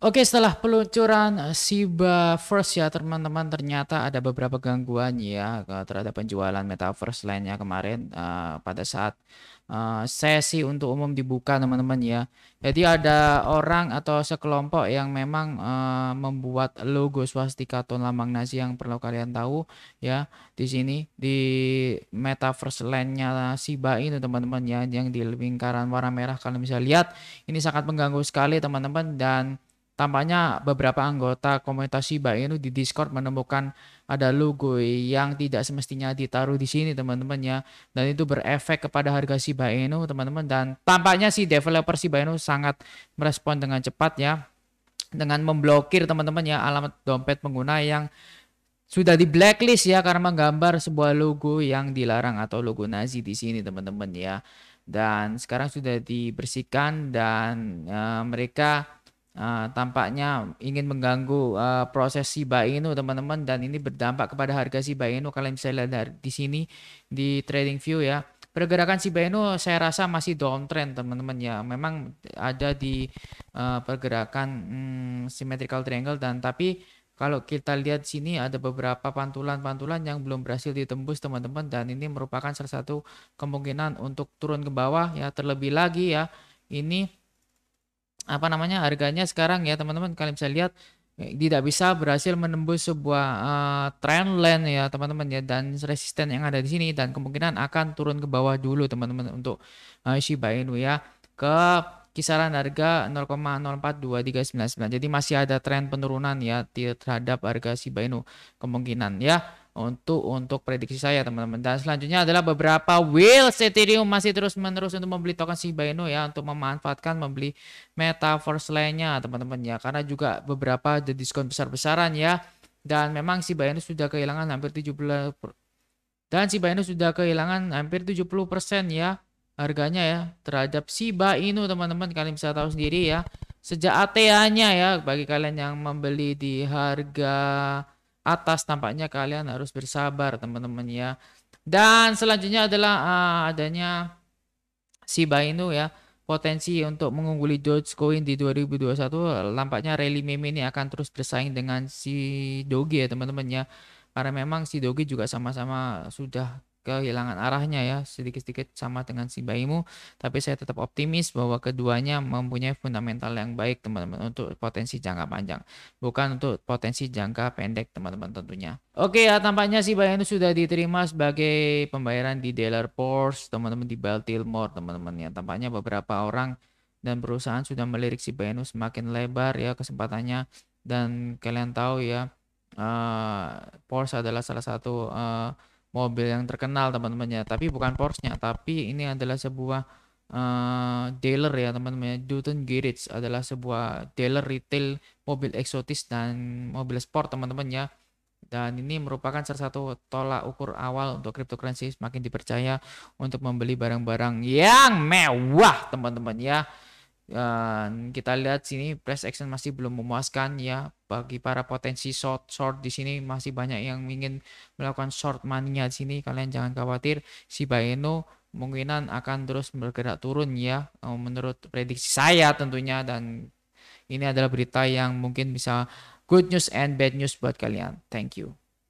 Oke setelah peluncuran eh, Siba First ya teman-teman ternyata ada beberapa gangguan ya terhadap penjualan Metaverse lainnya kemarin uh, pada saat uh, sesi untuk umum dibuka teman-teman ya. Jadi ada orang atau sekelompok yang memang uh, membuat logo swastika ton lambang Nazi yang perlu kalian tahu ya di sini di Metaverse lainnya Siba ini teman-teman ya yang di lingkaran warna merah kalian bisa lihat ini sangat mengganggu sekali teman-teman dan Tampaknya beberapa anggota komunitas Shiba Inu di Discord menemukan ada logo yang tidak semestinya ditaruh di sini teman-teman ya. Dan itu berefek kepada harga Shiba Inu teman-teman. Dan tampaknya si developer Shiba Inu sangat merespon dengan cepat ya. Dengan memblokir teman-teman ya alamat dompet pengguna yang sudah di blacklist ya karena menggambar sebuah logo yang dilarang atau logo Nazi di sini teman-teman ya. Dan sekarang sudah dibersihkan dan uh, mereka Ah, tampaknya ingin mengganggu uh, proses Shiba Inu teman-teman dan ini berdampak kepada harga Shiba Inu kalian bisa lihat di sini di trading view ya pergerakan Shiba Inu saya rasa masih downtrend teman-teman ya memang ada di uh, pergerakan hmm, symmetrical triangle dan tapi kalau kita lihat sini ada beberapa pantulan-pantulan yang belum berhasil ditembus teman-teman dan ini merupakan salah satu kemungkinan untuk turun ke bawah ya terlebih lagi ya ini apa namanya harganya sekarang ya teman-teman kalian bisa lihat eh, tidak bisa berhasil menembus sebuah uh, trend line ya teman-teman ya dan resisten yang ada di sini dan kemungkinan akan turun ke bawah dulu teman-teman untuk uh, Shiba Inu ya ke kisaran harga 0,042399. Jadi masih ada tren penurunan ya terhadap harga Shiba Inu kemungkinan ya untuk untuk prediksi saya teman-teman. Dan selanjutnya adalah beberapa whales Ethereum masih terus-menerus untuk membeli token Shiba Inu ya untuk memanfaatkan membeli Metaverse lainnya teman-teman ya karena juga beberapa ada diskon besar-besaran ya. Dan memang Shiba Inu sudah kehilangan hampir 70 dan Shiba Inu sudah kehilangan hampir 70% ya harganya ya terhadap Shiba Inu teman-teman kalian bisa tahu sendiri ya. Sejak ATA-nya ya bagi kalian yang membeli di harga atas tampaknya kalian harus bersabar teman-teman ya. Dan selanjutnya adalah uh, adanya si bainu ya potensi untuk mengungguli Dogecoin di 2021 tampaknya rally meme ini akan terus bersaing dengan si Doge ya teman-teman ya karena memang si Doge juga sama-sama sudah kehilangan arahnya ya sedikit-sedikit sama dengan si bayimu tapi saya tetap optimis bahwa keduanya mempunyai fundamental yang baik teman-teman untuk potensi jangka panjang bukan untuk potensi jangka pendek teman-teman tentunya oke ya tampaknya si Bayimu sudah diterima sebagai pembayaran di dealer Porsche teman-teman di Baltimore teman-teman ya tampaknya beberapa orang dan perusahaan sudah melirik si Bayimu semakin lebar ya kesempatannya dan kalian tahu ya uh, Porsche adalah salah satu uh, mobil yang terkenal teman-temannya tapi bukan Porsche-nya tapi ini adalah sebuah uh, dealer ya teman-teman Dutton ya. Garage adalah sebuah dealer retail mobil eksotis dan mobil sport teman-teman ya dan ini merupakan salah satu tolak ukur awal untuk cryptocurrency semakin dipercaya untuk membeli barang-barang yang mewah teman-teman ya dan kita lihat sini press action masih belum memuaskan ya bagi para potensi short short di sini masih banyak yang ingin melakukan short money di sini kalian jangan khawatir si Baeno kemungkinan akan terus bergerak turun ya eh, menurut prediksi saya tentunya dan ini adalah berita yang mungkin bisa good news and bad news buat kalian. Thank you.